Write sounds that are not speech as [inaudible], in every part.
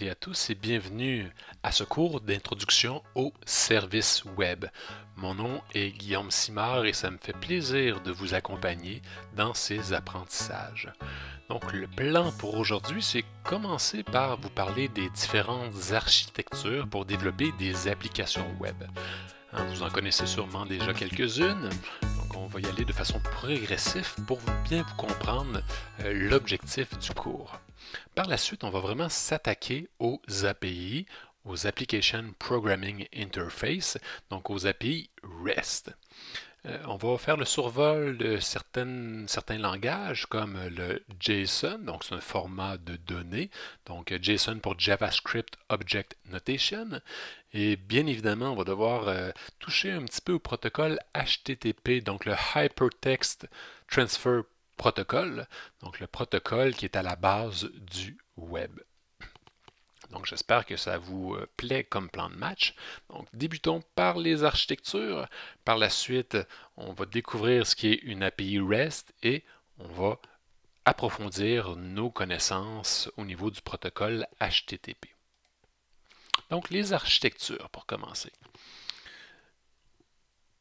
et à tous et bienvenue à ce cours d'introduction au service web. Mon nom est Guillaume Simard et ça me fait plaisir de vous accompagner dans ces apprentissages. Donc le plan pour aujourd'hui, c'est commencer par vous parler des différentes architectures pour développer des applications web. Hein, vous en connaissez sûrement déjà quelques-unes, donc on va y aller de façon progressive pour bien vous comprendre euh, l'objectif du cours. Par la suite, on va vraiment s'attaquer aux API, aux Application Programming Interface, donc aux API REST. Euh, on va faire le survol de certains langages comme le JSON, donc c'est un format de données, donc JSON pour JavaScript Object Notation. Et bien évidemment, on va devoir euh, toucher un petit peu au protocole HTTP, donc le Hypertext Transfer protocole, donc le protocole qui est à la base du web. Donc j'espère que ça vous euh, plaît comme plan de match. Donc débutons par les architectures. Par la suite, on va découvrir ce qu'est une API REST et on va approfondir nos connaissances au niveau du protocole HTTP. Donc les architectures pour commencer.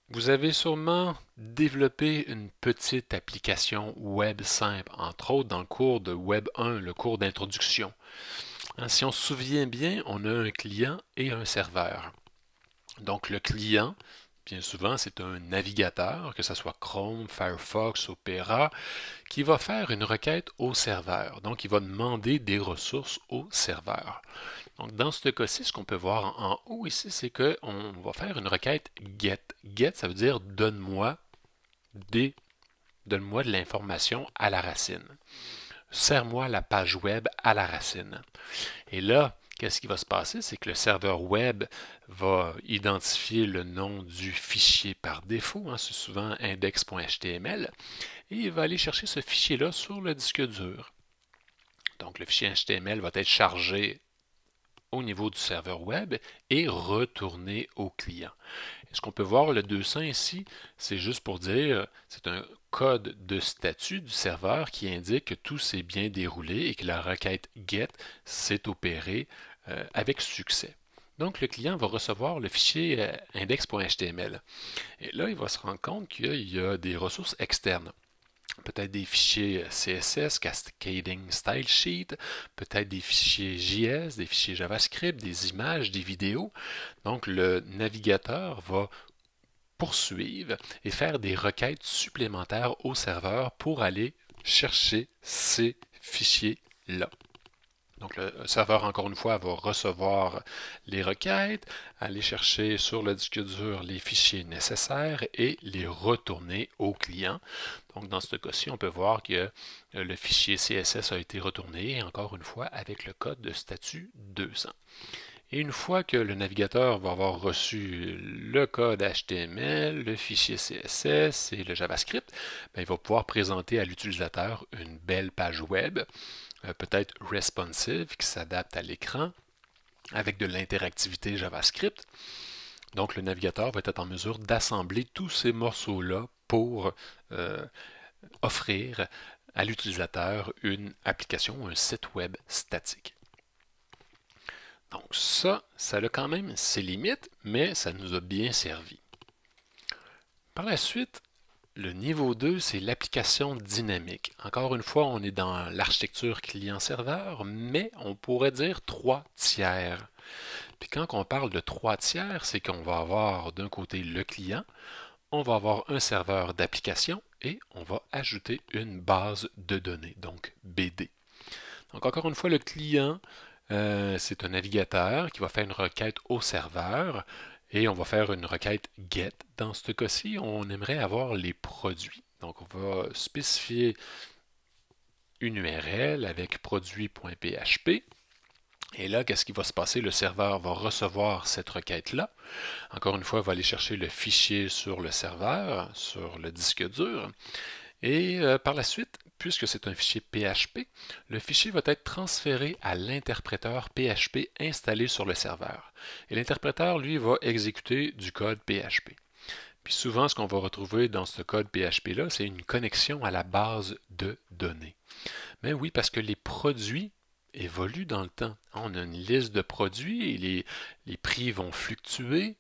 Vous avez sûrement développé une petite application web simple, entre autres dans le cours de Web 1, le cours d'introduction. Hein, si on se souvient bien, on a un client et un serveur. Donc le client, bien souvent, c'est un navigateur, que ce soit Chrome, Firefox, Opera, qui va faire une requête au serveur. Donc il va demander des ressources au serveur. Donc, dans ce cas-ci, ce qu'on peut voir en haut ici, c'est qu'on va faire une requête get. Get, ça veut dire donne-moi des donne-moi de l'information à la racine. Serre-moi la page web à la racine. Et là, qu'est-ce qui va se passer? C'est que le serveur web va identifier le nom du fichier par défaut, hein, c'est souvent index.html, et il va aller chercher ce fichier-là sur le disque dur. Donc le fichier HTML va être chargé au niveau du serveur web et retourner au client. ce qu'on peut voir, le 200 ici, c'est juste pour dire, c'est un code de statut du serveur qui indique que tout s'est bien déroulé et que la requête GET s'est opérée euh, avec succès. Donc, le client va recevoir le fichier euh, index.html. Et là, il va se rendre compte qu'il y a des ressources externes peut-être des fichiers euh, CSS, Cascading Style Sheet, peut-être des fichiers JS, des fichiers JavaScript, des images, des vidéos. Donc le navigateur va poursuivre et faire des requêtes supplémentaires au serveur pour aller chercher ces fichiers-là. Donc, le serveur, encore une fois, va recevoir les requêtes, aller chercher sur le disque dur les fichiers nécessaires et les retourner au client. Donc, dans ce cas-ci, on peut voir que euh, le fichier CSS a été retourné, encore une fois, avec le code de statut 200. Et une fois que le navigateur va avoir reçu le code HTML, le fichier CSS et le JavaScript, ben, il va pouvoir présenter à l'utilisateur une belle page web euh, peut-être responsive qui s'adapte à l'écran avec de l'interactivité JavaScript. Donc le navigateur va être en mesure d'assembler tous ces morceaux-là pour euh, offrir à l'utilisateur une application, un site web statique. Donc ça, ça a quand même ses limites, mais ça nous a bien servi. Par la suite, le niveau 2, c'est l'application dynamique. Encore une fois, on est dans l'architecture client-serveur, mais on pourrait dire trois tiers. Puis quand on parle de trois tiers, c'est qu'on va avoir d'un côté le client, on va avoir un serveur d'application et on va ajouter une base de données, donc BD. Donc encore une fois, le client, euh, c'est un navigateur qui va faire une requête au serveur et on va faire une requête get. Dans ce cas-ci, on aimerait avoir les produits. Donc, on va spécifier une URL avec produit.php. Et là, qu'est-ce qui va se passer? Le serveur va recevoir cette requête-là. Encore une fois, il va aller chercher le fichier sur le serveur, sur le disque dur. Et euh, par la suite, Puisque c'est un fichier PHP, le fichier va être transféré à l'interpréteur PHP installé sur le serveur. Et l'interpréteur, lui, va exécuter du code PHP. Puis souvent, ce qu'on va retrouver dans ce code PHP-là, c'est une connexion à la base de données. Mais oui, parce que les produits évolue dans le temps. Hein, on a une liste de produits et les, prix vont fluctuer.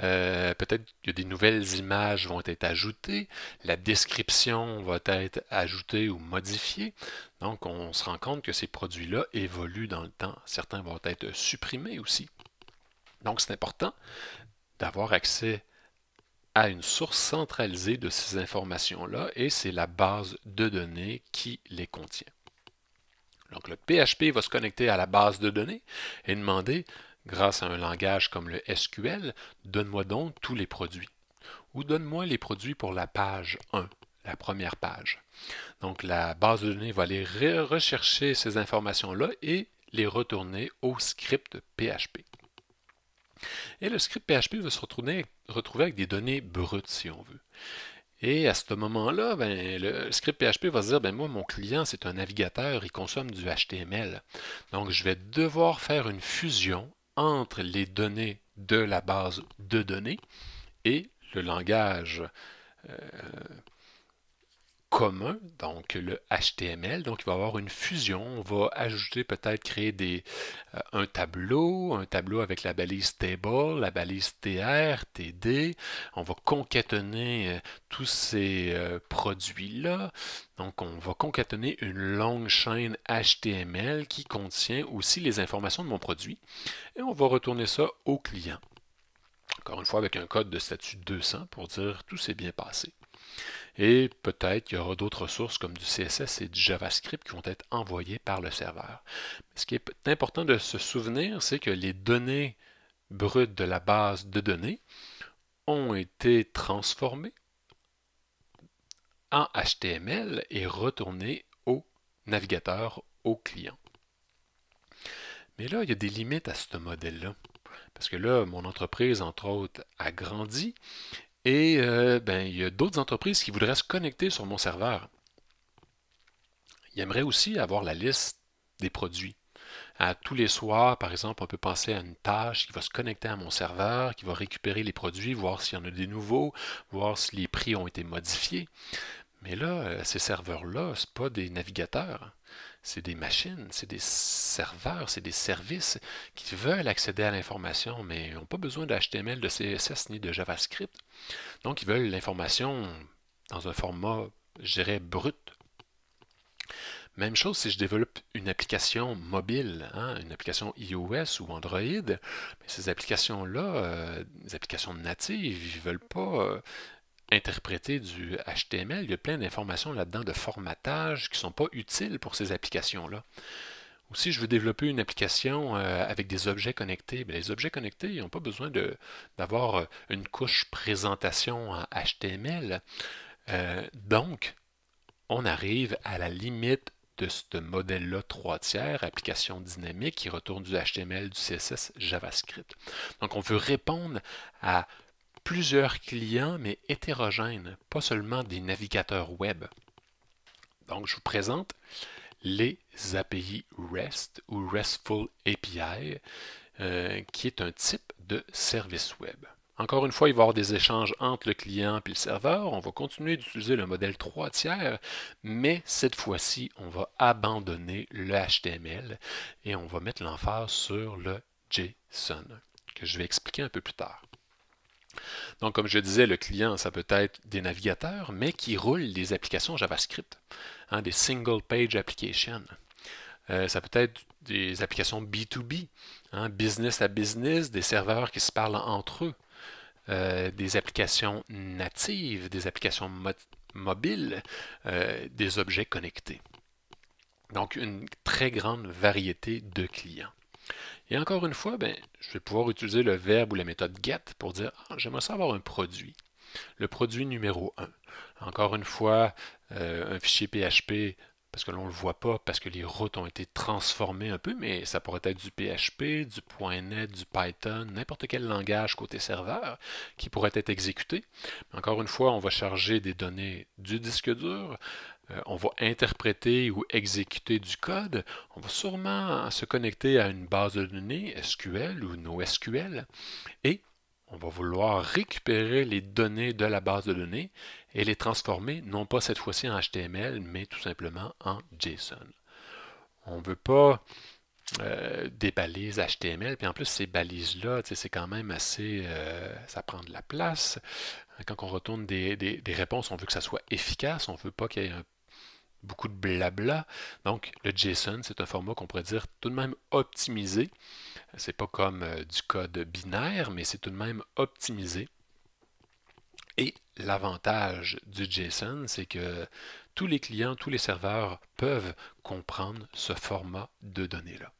Euh, peut-être que des nouvelles images vont être ajoutées, la description va être ajoutée ou modifiée. Donc, on se rend compte que ces produits-là évoluent dans le temps. Certains vont être supprimés aussi. Donc, c'est important d'avoir accès à une source centralisée de ces informations-là et c'est la base de données qui les contient. Donc le PHP va se connecter à la base de données et demander, grâce à un langage comme le SQL, donne-moi donc tous les produits. Ou donne-moi les produits pour la page 1, la première page. Donc la base de données va aller rechercher ces informations-là et les retourner au script PHP. Et le script PHP va se retrouver, retrouver avec des données brutes, si on veut. Et à ce moment-là, ben, le script PHP va se dire, ben moi, mon client, c'est un navigateur, il consomme du HTML. Donc, je vais devoir faire une fusion entre les données de la base de données et le langage euh, commun, donc le HTML. Donc, il va y avoir une fusion. On va ajouter peut-être créer des, euh, un tableau, un tableau avec la balise table, la balise TR, TD. On va concatener euh, tous ces euh, produits-là. Donc, on va concatener une longue chaîne HTML qui contient aussi les informations de mon produit. Et on va retourner ça au client. Encore une fois, avec un code de statut 200 pour dire tout s'est bien passé. Et peut-être qu'il y aura d'autres ressources comme du CSS et du JavaScript qui vont être envoyées par le serveur. Ce qui est important de se souvenir, c'est que les données brutes de la base de données ont été transformées en HTML et retournées au navigateur, au client. Mais là, il y a des limites à ce modèle-là. Parce que là, mon entreprise, entre autres, a grandi et euh, ben, il y a d'autres entreprises qui voudraient se connecter sur mon serveur. Ils aimeraient aussi avoir la liste des produits. À tous les soirs, par exemple, on peut penser à une tâche qui va se connecter à mon serveur, qui va récupérer les produits, voir s'il y en a des nouveaux, voir si les prix ont été modifiés. Mais là, euh, ces serveurs-là, ce pas des navigateurs c'est des machines, c'est des serveurs, c'est des services qui veulent accéder à l'information, mais n'ont pas besoin d'HTML, de CSS ni de JavaScript. Donc, ils veulent l'information dans un format, je dirais, brut. Même chose si je développe une application mobile, hein, une application iOS ou Android, mais ces applications-là, euh, des applications natives, ils ne veulent pas euh, interpréter du HTML, il y a plein d'informations là-dedans de formatage qui ne sont pas utiles pour ces applications-là. Ou si je veux développer une application euh, avec des objets connectés, mais les objets connectés n'ont pas besoin d'avoir euh, une couche présentation en HTML. Euh, donc, on arrive à la limite de ce modèle-là trois tiers, application dynamique qui retourne du HTML, du CSS, JavaScript. Donc, on veut répondre à plusieurs clients, mais hétérogènes, pas seulement des navigateurs web. Donc, je vous présente les API REST ou RESTful API, euh, qui est un type de service web. Encore une fois, il va y avoir des échanges entre le client et le serveur. On va continuer d'utiliser le modèle 3 tiers, mais cette fois-ci, on va abandonner le HTML et on va mettre l'emphase sur le JSON, que je vais expliquer un peu plus tard. Donc, comme je disais, le client, ça peut être des navigateurs, mais qui roulent des applications JavaScript, hein, des single page applications. Euh, ça peut être des applications B2B, hein, business à business, des serveurs qui se parlent entre eux, euh, des applications natives, des applications mobiles, euh, des objets connectés. Donc, une très grande variété de clients. Et encore une fois, ben, je vais pouvoir utiliser le verbe ou la méthode get pour dire ah, j'aimerais savoir un produit. Le produit numéro 1. Encore une fois, euh, un fichier PHP, parce que l'on ne le voit pas, parce que les routes ont été transformées un peu, mais ça pourrait être du PHP, du .NET, du Python, n'importe quel langage côté serveur qui pourrait être exécuté. Encore une fois, on va charger des données du disque dur, euh, on va interpréter ou exécuter du code, on va sûrement se connecter à une base de données SQL ou NoSQL et on va vouloir récupérer les données de la base de données et les transformer, non pas cette fois-ci en HTML, mais tout simplement en JSON. On ne veut pas euh, des balises HTML. Puis en plus, ces balises-là, c'est quand même assez. Euh, ça prend de la place. Quand on retourne des, des, réponses, on veut que ça soit efficace. On ne veut pas qu'il y ait un beaucoup de blabla. Donc, le JSON, c'est un format qu'on pourrait dire tout de même optimisé. C'est pas comme euh, du code binaire, mais c'est tout de même optimisé. Et l'avantage du JSON, c'est que tous les clients, tous les serveurs peuvent comprendre ce format de données-là.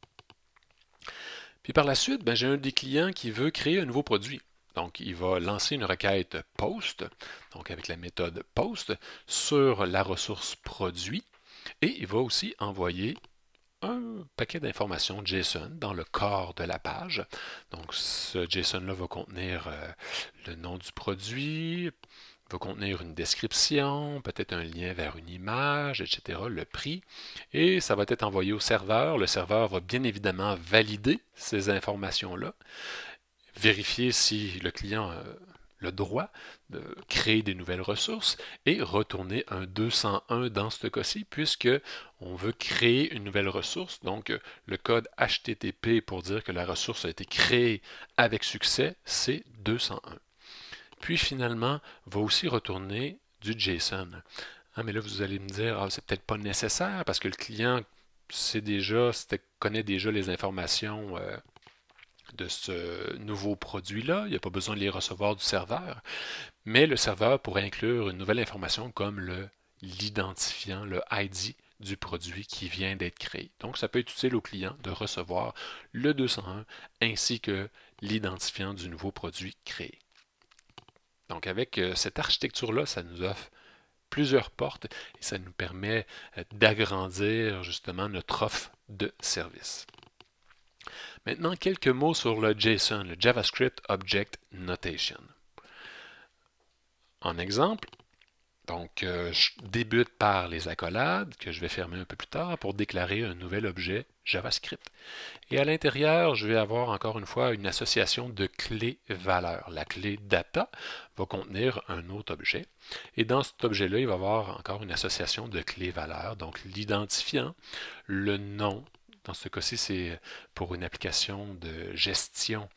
Puis par la suite, ben, j'ai un des clients qui veut créer un nouveau produit. Donc, il va lancer une requête POST, donc avec la méthode POST, sur la ressource produit et il va aussi envoyer un paquet d'informations JSON dans le corps de la page. Donc, ce JSON-là va contenir euh, le nom du produit, va contenir une description, peut-être un lien vers une image, etc., le prix, et ça va être envoyé au serveur. Le serveur va bien évidemment valider ces informations-là vérifier si le client a le droit de créer des nouvelles ressources et retourner un 201 dans ce cas-ci puisqu'on veut créer une nouvelle ressource. Donc le code HTTP pour dire que la ressource a été créée avec succès, c'est 201. Puis finalement, va aussi retourner du JSON. Ah, mais là, vous allez me dire, ah, c'est peut-être pas nécessaire parce que le client sait déjà, connaît déjà les informations euh, de ce nouveau produit-là. Il n'y a pas besoin de les recevoir du serveur. Mais le serveur pourrait inclure une nouvelle information comme l'identifiant, le ID du produit qui vient d'être créé. Donc, ça peut être utile au client de recevoir le 201 ainsi que l'identifiant du nouveau produit créé. Donc, avec euh, cette architecture-là, ça nous offre plusieurs portes et ça nous permet euh, d'agrandir justement notre offre de service. Maintenant, quelques mots sur le JSON, le JavaScript Object Notation. En exemple, donc, euh, je débute par les accolades que je vais fermer un peu plus tard pour déclarer un nouvel objet JavaScript. Et à l'intérieur, je vais avoir encore une fois une association de clés valeurs. La clé data va contenir un autre objet. Et dans cet objet-là, il va y avoir encore une association de clés valeurs, donc l'identifiant, le nom dans ce cas-ci, c'est pour une application de gestion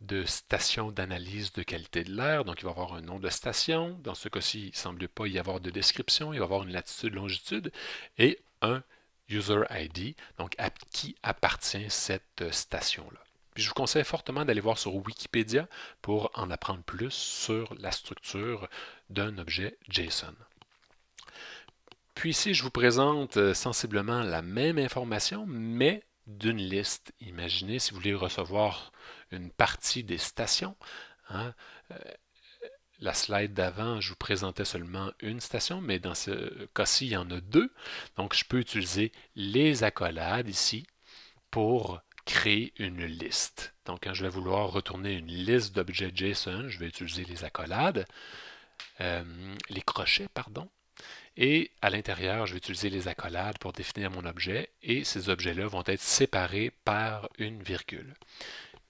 de station d'analyse de qualité de l'air. Donc, il va avoir un nom de station. Dans ce cas-ci, il ne semble pas y avoir de description. Il va avoir une latitude, longitude et un user ID, donc à qui appartient cette euh, station-là. je vous conseille fortement d'aller voir sur Wikipédia pour en apprendre plus sur la structure d'un objet JSON. Puis ici, je vous présente euh, sensiblement la même information, mais d'une liste. Imaginez si vous voulez recevoir une partie des stations. Hein, euh, la slide d'avant, je vous présentais seulement une station, mais dans ce cas-ci, il y en a deux. Donc, je peux utiliser les accolades ici pour créer une liste. Donc, quand je vais vouloir retourner une liste d'objets JSON, je vais utiliser les accolades, euh, les crochets, pardon. Et à l'intérieur, je vais utiliser les accolades pour définir mon objet et ces objets-là vont être séparés par une virgule.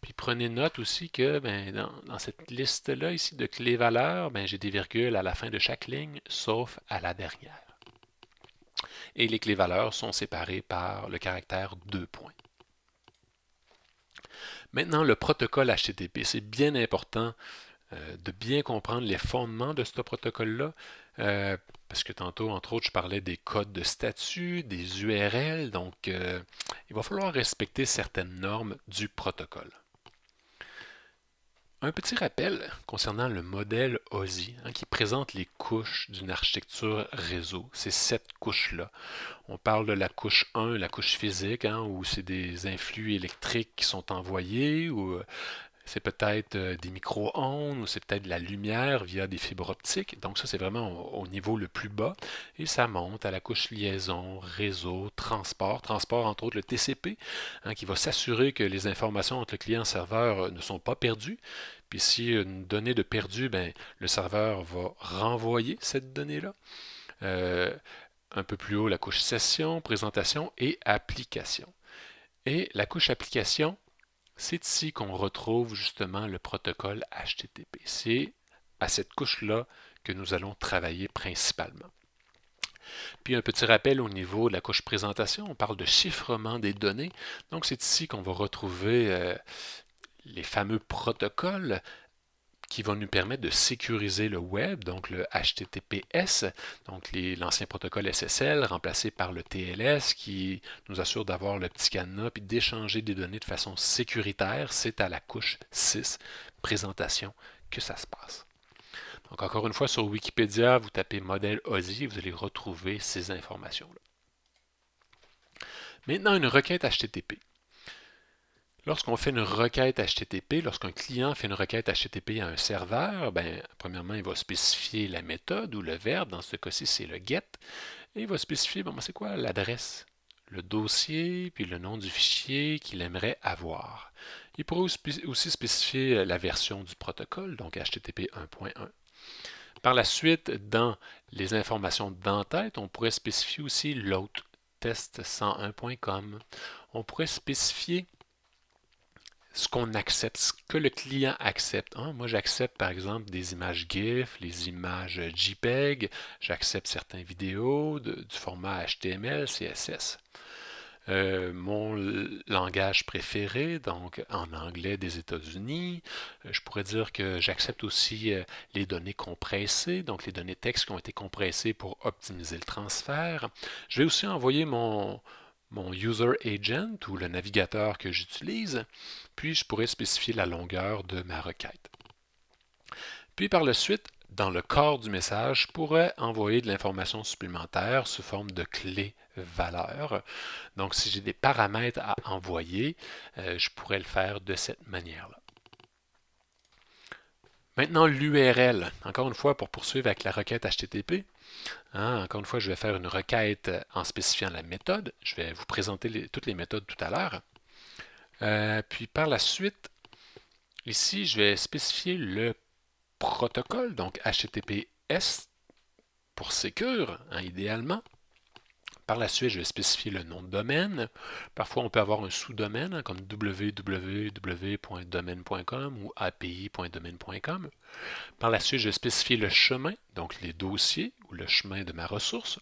Puis prenez note aussi que ben, dans, cette liste-là ici de clés valeurs, ben, j'ai des virgules à la fin de chaque ligne, sauf à la dernière. Et les clés valeurs sont séparées par le caractère deux points. Maintenant, le protocole HTTP, c'est bien important euh, de bien comprendre les fondements de ce protocole-là, euh, parce que tantôt, entre autres, je parlais des codes de statut, des URL, donc euh, il va falloir respecter certaines normes du protocole. Un petit rappel concernant le modèle OSI hein, qui présente les couches d'une architecture réseau. C'est cette couche-là. On parle de la couche 1, la couche physique, hein, où c'est des influx électriques qui sont envoyés, ou euh, c'est peut-être euh, des micro-ondes ou c'est peut-être de la lumière via des fibres optiques. Donc ça, c'est vraiment au, niveau le plus bas. Et ça monte à la couche liaison, réseau, transport. Transport, entre autres, le TCP, hein, qui va s'assurer que les informations entre le client et serveur euh, ne sont pas perdues. Puis si une donnée de perdue, ben, le serveur va renvoyer cette donnée-là. Euh, un peu plus haut, la couche session, présentation et application. Et la couche application, c'est ici qu'on retrouve justement le protocole HTTP. C'est à cette couche-là que nous allons travailler principalement. Puis un petit rappel au niveau de la couche présentation, on parle de chiffrement des données. Donc c'est ici qu'on va retrouver euh, les fameux protocoles qui va nous permettre de sécuriser le web, donc le HTTPS, donc l'ancien protocole SSL remplacé par le TLS qui nous assure d'avoir le petit cadenas puis d'échanger des données de façon sécuritaire. C'est à la couche 6 présentation que ça se passe. Donc encore une fois, sur Wikipédia, vous tapez modèle OSI, vous allez retrouver ces informations-là. Maintenant, une requête HTTP. Lorsqu'on fait une requête HTTP, lorsqu'un client fait une requête HTTP à un serveur, ben, premièrement, il va spécifier la méthode ou le verbe. Dans ce cas-ci, c'est le get. Et il va spécifier, bon, ben, c'est quoi l'adresse, le dossier, puis le nom du fichier qu'il aimerait avoir. Il pourrait aussi spécifier euh, la version du protocole, donc HTTP 1.1. Par la suite, dans les informations d'entête, on pourrait spécifier aussi l'hôte, test101.com. On pourrait spécifier ce qu'on accepte, ce que le client accepte. Hein. Moi, j'accepte par exemple des images GIF, les images euh, JPEG, j'accepte certaines vidéos du format HTML, CSS. Euh, mon langage préféré, donc en anglais des États-Unis. Euh, je pourrais dire que j'accepte aussi les données compressées, donc les données textes qui ont été compressées pour optimiser le transfert. Je vais aussi envoyer mon, mon User Agent ou le navigateur que j'utilise, puis je pourrais spécifier la longueur de ma requête. Puis par la suite, dans le corps du message, je pourrais envoyer de l'information supplémentaire sous forme de clé valeur. Donc si j'ai des paramètres à envoyer, euh, je pourrais le faire de cette manière-là. Maintenant, l'URL. Encore une fois, pour poursuivre avec la requête HTTP, Hein, encore une fois, je vais faire une requête en spécifiant la méthode. Je vais vous présenter toutes les méthodes tout à l'heure. Euh, puis par la suite, ici, je vais spécifier le protocole, donc HTTPS pour Secure, hein, idéalement. Par la suite, je vais spécifier le nom de domaine. Parfois, on peut avoir un sous-domaine, hein, comme www.domaine.com ou api.domaine.com. Par la suite, je vais spécifier le chemin, donc les dossiers ou le chemin de ma ressource.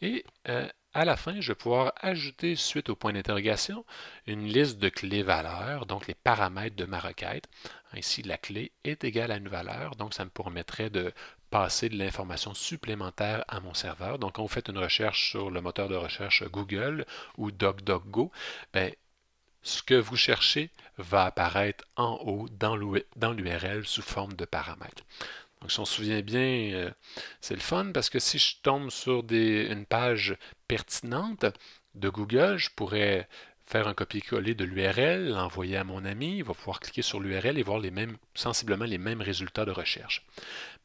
Et euh, à la fin, je vais pouvoir ajouter, suite au point d'interrogation, une liste de clés valeurs, donc les paramètres de ma requête. Ainsi, la clé est égale à une valeur, donc ça me permettrait de passer de l'information supplémentaire à mon serveur. Donc, quand vous faites une recherche sur le moteur de recherche Google ou DocDocGo, ben, ce que vous cherchez va apparaître en haut dans l'URL sous forme de paramètres. Donc, si on se souvient bien, euh, c'est le fun parce que si je tombe sur une page pertinente de Google, je pourrais faire un copier-coller de l'URL, l'envoyer à mon ami, il va pouvoir cliquer sur l'URL et voir les mêmes, sensiblement les mêmes résultats de recherche.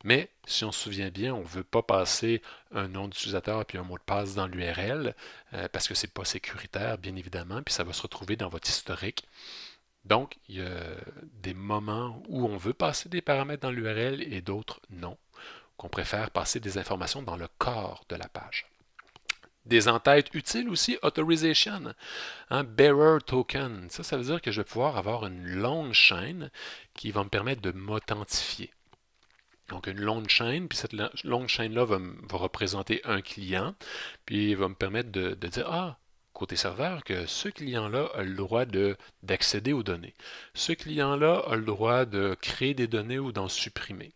Mais si on se souvient bien, on ne veut pas passer un nom d'utilisateur puis un mot de passe dans l'URL euh, parce que ce n'est pas sécuritaire, bien évidemment, puis ça va se retrouver dans votre historique. Donc, il y a des moments où on veut passer des paramètres dans l'URL et d'autres non, qu'on préfère passer des informations dans le corps de la page. Des entêtes utiles aussi, authorization, hein, bearer token. Ça, ça veut dire que je vais pouvoir avoir une longue chaîne qui va me permettre de m'authentifier. Donc, une longue chaîne, puis cette longue chaîne-là va, représenter un client, puis va me permettre de, dire, ah, côté serveur que ce client-là a le droit d'accéder aux données. Ce client-là a le droit de créer des données ou d'en supprimer.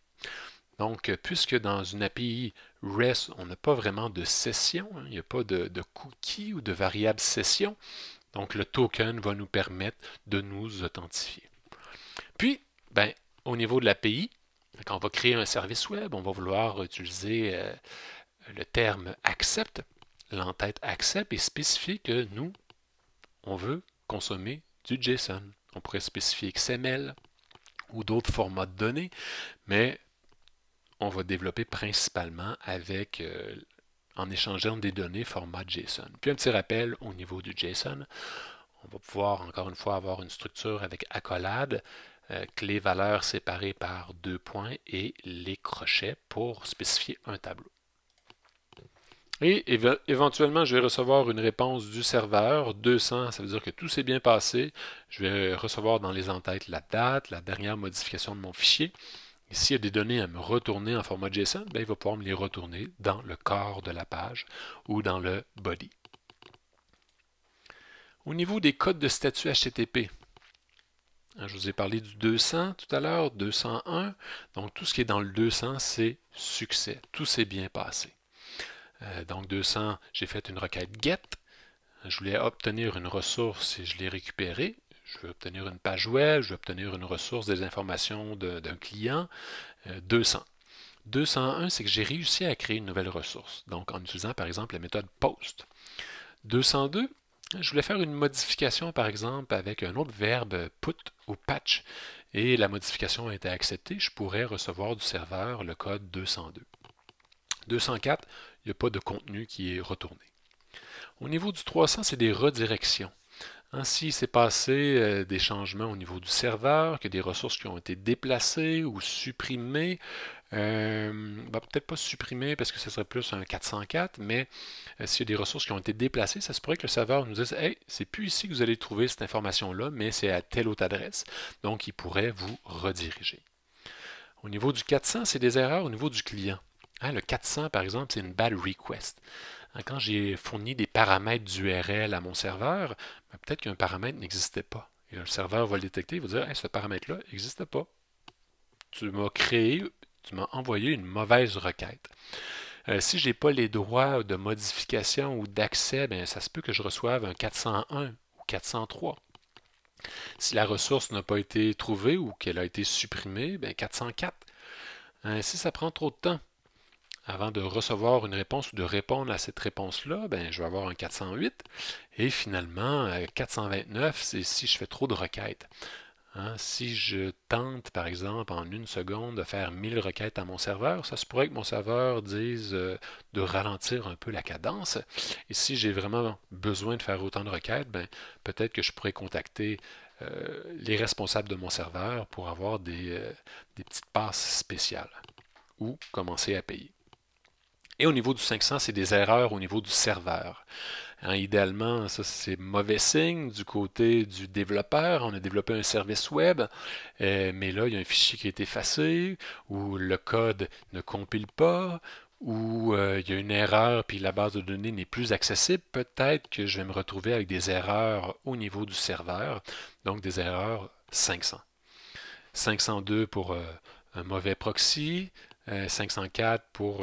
Donc, puisque dans une API REST, on n'a pas vraiment de session, hein, il n'y a pas de, de, cookie ou de variable session, donc le token va nous permettre de nous authentifier. Puis, ben, au niveau de l'API, quand on va créer un service web, on va vouloir utiliser euh, le terme accept, l'entête accept et spécifier que nous, on veut consommer du JSON. On pourrait spécifier XML ou d'autres formats de données, mais on va développer principalement avec euh, en échangeant des données format JSON. Puis un petit rappel au niveau du JSON. On va pouvoir encore une fois avoir une structure avec accolade, euh, clé valeur séparées par deux points et les crochets pour spécifier un tableau. Et éventuellement, je vais recevoir une réponse du serveur, 200, ça veut dire que tout s'est bien passé. Je vais recevoir dans les entêtes la date, la dernière modification de mon fichier. Ici, s'il y a des données à me retourner en format JSON, ben, il va pouvoir me les retourner dans le corps de la page ou dans le body. Au niveau des codes de statut HTTP, Hein, je vous ai parlé du 200 tout à l'heure, 201. Donc tout ce qui est dans le 200, c'est succès. Tout s'est bien passé. Euh, donc 200, j'ai fait une requête get. Je voulais obtenir une ressource et je l'ai récupérée. Je veux obtenir une page web, je veux obtenir une ressource, des informations d'un client. 200. Euh, 201, c'est que j'ai réussi à créer une nouvelle ressource. Donc en utilisant par exemple la méthode POST. 202, je voulais faire une modification, par exemple, avec un autre verbe put ou patch, et la modification a été acceptée, je pourrais recevoir du serveur le code 202. 204, il n'y a pas de contenu qui est retourné. Au niveau du 300, c'est des redirections. Ainsi, hein, s'est passé euh, des changements au niveau du serveur, que des ressources qui ont été déplacées ou supprimées, ne euh, va bah, peut-être pas supprimer parce que ce serait plus un 404, mais euh, s'il y a des ressources qui ont été déplacées, ça se pourrait que le serveur nous dise Hey, c'est plus ici que vous allez trouver cette information-là, mais c'est à telle autre adresse. Donc, il pourrait vous rediriger. Au niveau du 400, c'est des erreurs au niveau du client. Hein, le 400, par exemple, c'est une bad request. Hein, quand j'ai fourni des paramètres d'URL à mon serveur, ben, peut-être qu'un paramètre n'existait pas. Et le serveur va le détecter, il va dire hey, ce paramètre-là n'existe pas. Tu m'as créé m'a envoyé une mauvaise requête. Euh, si je n'ai pas les droits de modification ou d'accès, ben, ça se peut que je reçoive un 401 ou 403. Si la ressource n'a pas été trouvée ou qu'elle a été supprimée, ben 404. Hein, si ça prend trop de temps, avant de recevoir une réponse ou de répondre à cette réponse-là, ben, je vais avoir un 408. Et finalement, 429, euh, c'est si je fais trop de requêtes. Hein, si je tente, par exemple, en une seconde de faire 1000 requêtes à mon serveur, ça se pourrait que mon serveur dise euh, de ralentir un peu la cadence. Et si j'ai vraiment besoin de faire autant de requêtes, ben, peut-être que je pourrais contacter euh, les responsables de mon serveur pour avoir euh, des petites passes spéciales ou commencer à payer. Et au niveau du 500, c'est des erreurs au niveau du serveur. Hein, idéalement, ça c'est mauvais signe du côté du développeur. On a développé un service web, euh, mais là il y a un fichier qui est effacé ou le code ne compile pas ou euh, il y a une erreur puis la base de données n'est plus accessible, peut-être que je vais me retrouver avec des erreurs au niveau du serveur, donc des erreurs 500. 502 pour euh, un mauvais proxy, 504 pour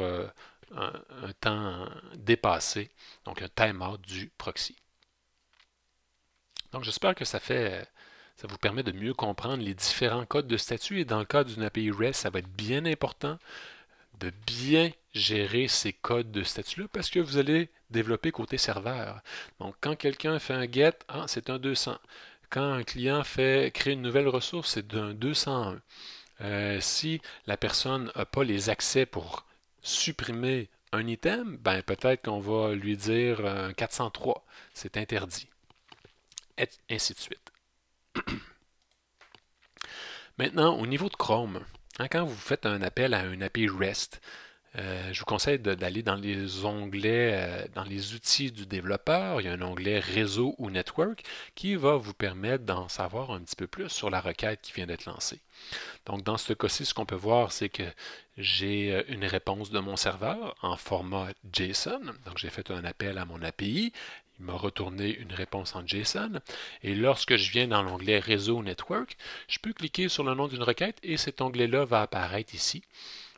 un, temps dépassé, donc un timeout du proxy. Donc j'espère que ça fait ça vous permet de mieux comprendre les différents codes de statut et dans le cas d'une API REST, ça va être bien important de bien gérer ces codes de statut-là parce que vous allez développer côté serveur. Donc quand quelqu'un fait un GET, ah, c'est un 200. Quand un client fait créer une nouvelle ressource, c'est un 201. Euh, si la personne n'a pas les accès pour supprimer un item, ben peut-être qu'on va lui dire 403, euh, c'est interdit, et ainsi de suite. [clears throat] Maintenant, au niveau de Chrome, hein, quand vous faites un appel à un API REST, euh, je vous conseille d'aller dans les onglets, euh, dans les outils du développeur. Il y a un onglet réseau ou network qui va vous permettre d'en savoir un petit peu plus sur la requête qui vient d'être lancée. Donc, dans ce cas-ci, ce qu'on peut voir, c'est que j'ai euh, une réponse de mon serveur en format JSON. Donc, j'ai fait un appel à mon API. Il m'a retourné une réponse en JSON. Et lorsque je viens dans l'onglet Réseau Network, je peux cliquer sur le nom d'une requête et cet onglet-là va apparaître ici.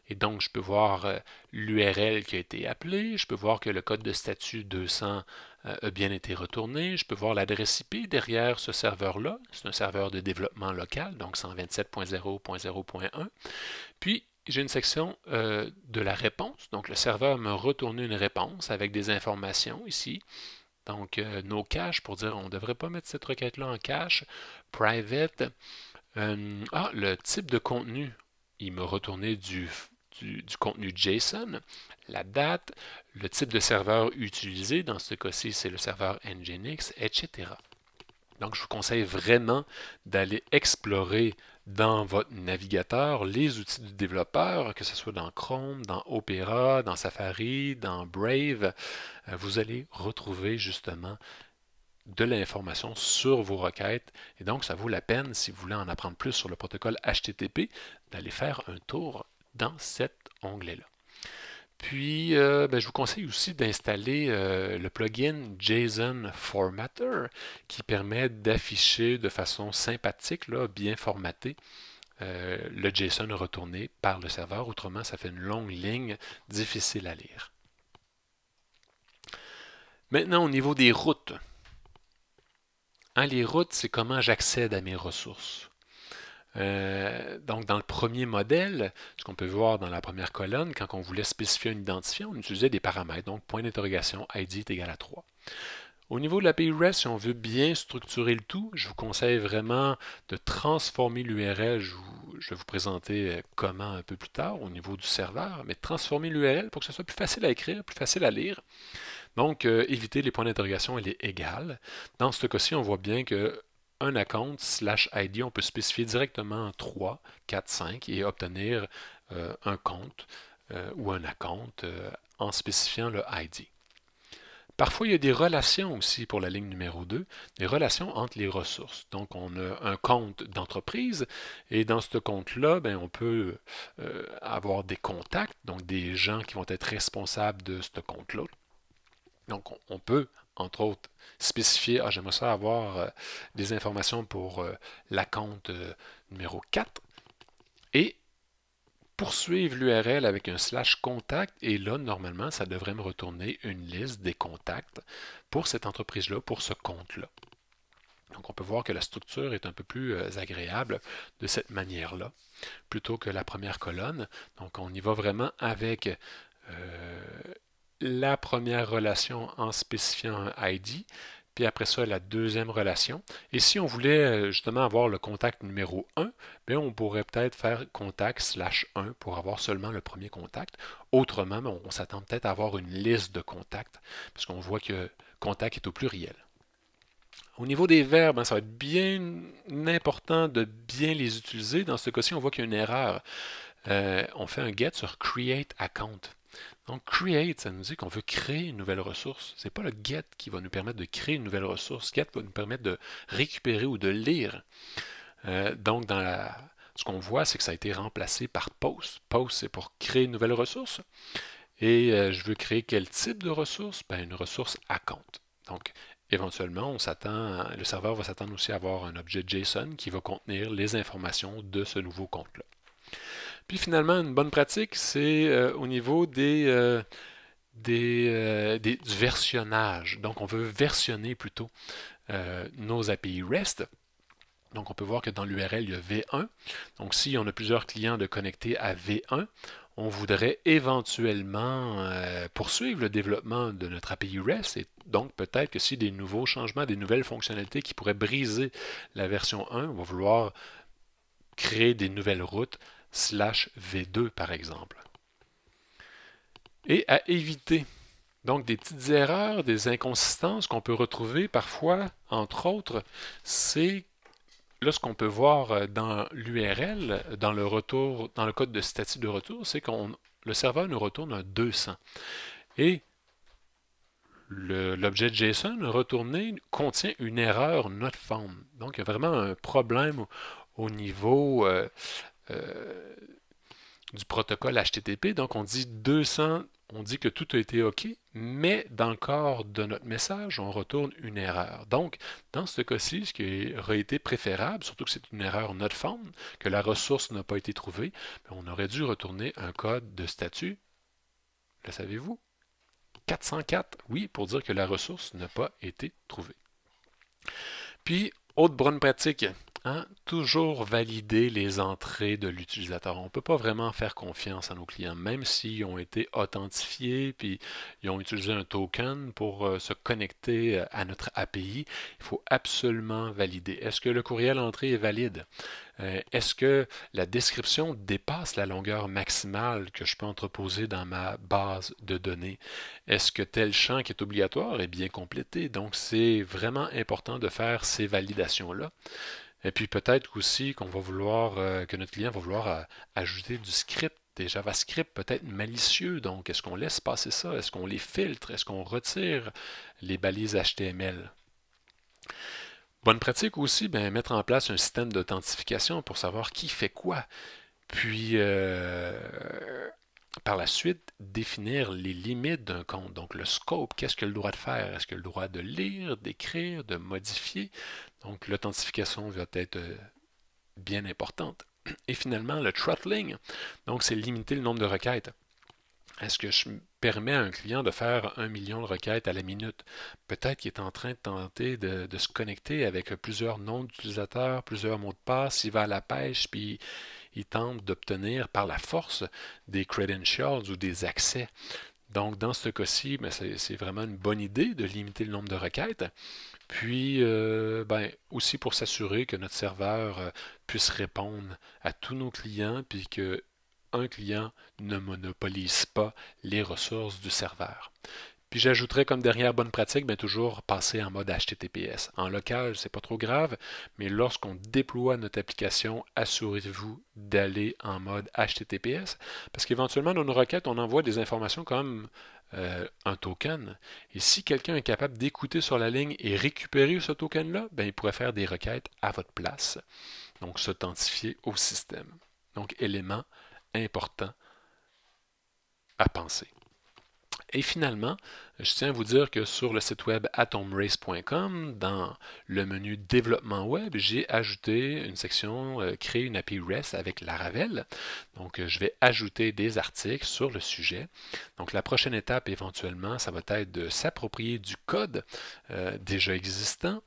Et donc, je peux voir euh, l'URL qui a été appelée, je peux voir que le code de statut 200 euh, a bien été retourné, je peux voir l'adresse IP derrière ce serveur-là. C'est un serveur de développement local, donc 127.0.0.1. Puis, j'ai une section euh, de la réponse. Donc, le serveur me retourné une réponse avec des informations ici. Donc, nos caches pour dire on ne devrait pas mettre cette requête-là en cache. Private. ah, le type de contenu. Il me retournait du du, contenu JSON, la date, le type de serveur utilisé, dans ce cas-ci c'est le serveur Nginx, etc. Donc, je vous conseille vraiment d'aller explorer dans votre navigateur les outils du développeur, que ce soit dans Chrome, dans Opera, dans Safari, dans Brave. Euh, vous allez retrouver justement de l'information sur vos requêtes. Et donc, ça vaut la peine, si vous voulez en apprendre plus sur le protocole HTTP, d'aller faire un tour dans cet onglet-là. Puis, euh, ben, je vous conseille aussi d'installer euh, le plugin JSON Formatter qui permet d'afficher de façon sympathique, bien formatée, euh, le JSON retourné par le serveur. Autrement, ça fait une longue ligne difficile à lire. Maintenant, au niveau des routes. Hein, les routes, c'est comment j'accède à mes ressources. Euh, donc, dans le premier modèle, ce qu'on peut voir dans la première colonne, quand on voulait spécifier un identifiant, on utilisait des paramètres. Donc, point d'interrogation, ID est égal à 3. Au niveau de l'API REST, si on veut bien structurer le tout, je vous conseille vraiment de transformer l'URL. Je, vais vous présenter euh, comment un peu plus tard au niveau du serveur, mais transformer l'URL pour que ce soit plus facile à écrire, plus facile à lire. Donc, euh, éviter les points d'interrogation et les égales. Dans ce cas-ci, on voit bien que un account slash ID, on peut spécifier directement 3, 4, 5 et obtenir euh, un compte euh, ou un account euh, en spécifiant le ID. Parfois, il y a des relations aussi pour la ligne numéro 2, des relations entre les ressources. Donc, on a un compte d'entreprise et dans ce compte-là, ben, on peut avoir des contacts, donc des gens qui vont être responsables de ce compte-là, donc, on, peut, entre autres, spécifier, ah, j'aimerais ça avoir euh, des informations pour euh, l'account la euh, compte numéro 4. Et poursuivre l'URL avec un slash contact et là, normalement, ça devrait me retourner une liste des contacts pour cette entreprise-là, pour ce compte-là. Donc, on peut voir que la structure est un peu plus agréable de cette manière-là, plutôt que la première colonne. Donc, on y va vraiment avec la première relation en spécifiant un ID, puis après ça, la deuxième relation. Et si on voulait euh, justement avoir le contact numéro 1, ben, on pourrait peut-être faire contact slash 1 pour avoir seulement le premier contact. Autrement, ben, on s'attend peut-être à avoir une liste de contacts, puisqu'on voit que contact est au pluriel. Au niveau des verbes, hein, ça va être bien important de bien les utiliser. Dans ce cas-ci, on voit qu'il y a une erreur. Euh, on fait un get sur create account. Donc, create, ça nous dit qu'on veut créer une nouvelle ressource. Ce n'est pas le get qui va nous permettre de créer une nouvelle ressource. Get va nous permettre de récupérer ou de lire. Euh, donc, dans ce qu'on voit, c'est que ça a été remplacé par post. Post, c'est pour créer une nouvelle ressource. Et euh, je veux créer quel type de ressource? Ben, une ressource à compte. Donc, éventuellement, on s'attend, le serveur va s'attendre aussi à avoir un objet JSON qui va contenir les informations de ce nouveau compte-là. Puis finalement, une bonne pratique, c'est euh, au niveau euh, euh, du versionnage. Donc, on veut versionner plutôt nos API REST. Donc, on peut voir que dans l'URL, il y a V1. Donc, si on a plusieurs clients de connectés à V1, on voudrait éventuellement poursuivre le développement de notre API REST et donc peut-être que si des nouveaux changements, des nouvelles fonctionnalités qui pourraient briser la version 1, on va vouloir créer des nouvelles routes slash V2 par exemple. Et à éviter. Donc des petites erreurs, des inconsistances qu'on peut retrouver parfois, entre autres, c'est lorsqu'on qu'on peut voir euh, dans l'URL, dans le retour, dans le code de statut de retour, c'est que le serveur nous retourne un 200. Et l'objet JSON retourné contient une erreur not found. Donc, il y a vraiment un problème au, niveau euh, euh, du protocole HTTP. Donc, on dit 200, on dit que tout a été OK, mais dans le corps de notre message, on retourne une erreur. Donc, dans ce cas-ci, ce qui aurait été préférable, surtout que c'est une erreur not found, que la ressource n'a pas été trouvée, ben, on aurait dû retourner un code de statut. Le savez-vous? 404, oui, pour dire que la ressource n'a pas été trouvée. Puis, autre bonne pratique, Hein? toujours valider les entrées de l'utilisateur. On ne peut pas vraiment faire confiance à nos clients, même s'ils ont été authentifiés, puis ils ont utilisé un token pour euh, se connecter euh, à notre API. Il faut absolument valider. Est-ce que le courriel entrée est valide? Euh, est-ce que la description dépasse la longueur maximale que je peux entreposer dans ma base de données? Est-ce que tel champ qui est obligatoire est bien complété? Donc, c'est vraiment important de faire ces validations-là. Et puis peut-être aussi qu'on va vouloir, euh, que notre client va vouloir euh, ajouter du script, des JavaScript peut-être malicieux. Donc, est-ce qu'on laisse passer ça? Est-ce qu'on les filtre? Est-ce qu'on retire les balises HTML? Bonne pratique aussi, bien, mettre en place un système d'authentification pour savoir qui fait quoi. Puis, euh, par la suite, définir les limites d'un compte, donc le scope, qu'est-ce qu'il a le droit de faire, est-ce qu'il a le droit de lire, d'écrire, de modifier. Donc l'authentification va être euh, bien importante. Et finalement, le throttling, donc c'est limiter le nombre de requêtes. Est-ce que je permets à un client de faire un million de requêtes à la minute? Peut-être qu'il est en train de tenter de, de se connecter avec plusieurs noms d'utilisateurs, plusieurs mots de passe, il va à la pêche, puis il tente d'obtenir par la force des credentials ou des accès. Donc, dans ce cas-ci, ben, c'est vraiment une bonne idée de limiter le nombre de requêtes. Puis euh, ben, aussi pour s'assurer que notre serveur euh, puisse répondre à tous nos clients, puis qu'un un client ne monopolise pas les ressources du serveur. Puis j'ajouterais comme dernière bonne pratique, bien toujours passer en mode HTTPS. En local, c'est pas trop grave, mais lorsqu'on déploie notre application, assurez-vous d'aller en mode HTTPS, parce qu'éventuellement dans nos requêtes, on envoie des informations comme euh, un token. Et si quelqu'un est capable d'écouter sur la ligne et récupérer ce token-là, ben, il pourrait faire des requêtes à votre place. Donc, s'authentifier au système. Donc, élément important à penser. Et finalement, je tiens à vous dire que sur le site web atomrace.com, dans le menu développement web, j'ai ajouté une section euh, créer une API REST avec Laravel. Donc, euh, je vais ajouter des articles sur le sujet. Donc, la prochaine étape éventuellement, ça va être de s'approprier du code euh, déjà existant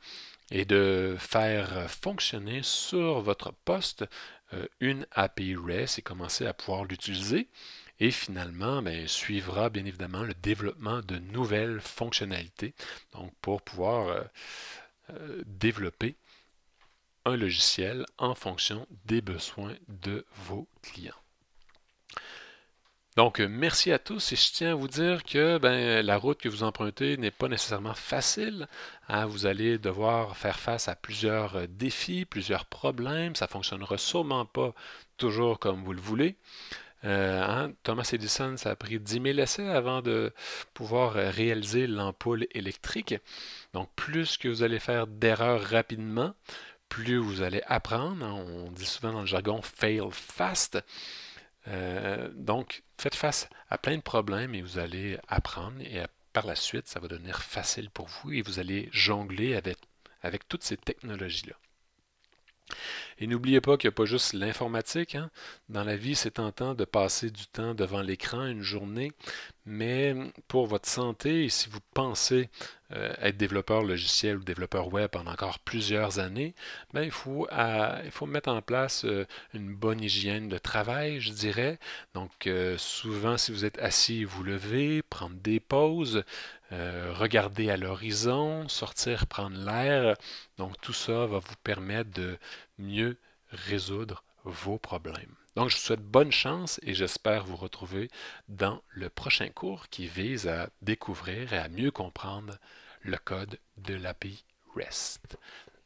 et de faire fonctionner sur votre poste une API REST et commencer à pouvoir l'utiliser. Et finalement, ben, suivra bien évidemment le développement de nouvelles fonctionnalités, donc pour pouvoir euh, euh, développer un logiciel en fonction des besoins de vos clients. Donc, euh, merci à tous et je tiens à vous dire que ben, la route que vous empruntez n'est pas nécessairement facile. Hein, vous allez devoir faire face à plusieurs défis, plusieurs problèmes. Ça ne fonctionnera sûrement pas toujours comme vous le voulez. Euh, hein, Thomas Edison, ça a pris 10 000 essais avant de pouvoir euh, réaliser l'ampoule électrique. Donc, plus que vous allez faire d'erreurs rapidement, plus vous allez apprendre. Hein. on dit souvent dans le jargon fail fast. Euh, donc, faites face à plein de problèmes et vous allez apprendre et par la suite, ça va devenir facile pour vous et vous allez jongler avec toutes ces technologies-là. Et n'oubliez pas qu'il n'y a pas juste l'informatique. Hein. Dans la vie, c'est tentant de passer du temps devant l'écran une journée, mais pour votre santé, si vous pensez euh, être développeur logiciel ou développeur web pendant encore plusieurs années, ben, euh, il, faut, mettre en place euh, une bonne hygiène de travail, je dirais. Donc souvent, si vous êtes assis, vous levez, prendre des pauses, euh, regarder à l'horizon, sortir, prendre l'air. Donc tout ça va vous permettre de mieux résoudre vos problèmes. Donc je vous souhaite bonne chance et j'espère vous retrouver dans le prochain cours qui vise à découvrir et à mieux comprendre le code de l'API REST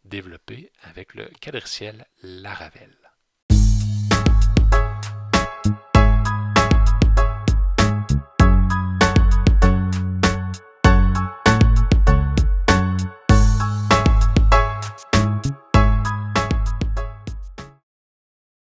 développé avec le quadriciel Laravel.